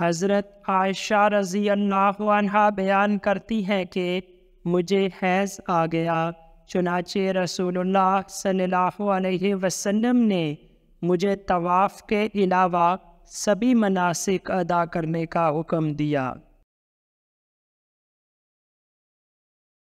हज़रत आयशा रज़ी अल्लाह बयान करती हैं कि मुझे हैज़ आ गया चुनाचे रसूलुल्लाह सल्लल्लाहु अलैहि वसल्लम ने मुझे तवाफ़ के अलावा सभी मनासिक अदा करने का हुक्म दिया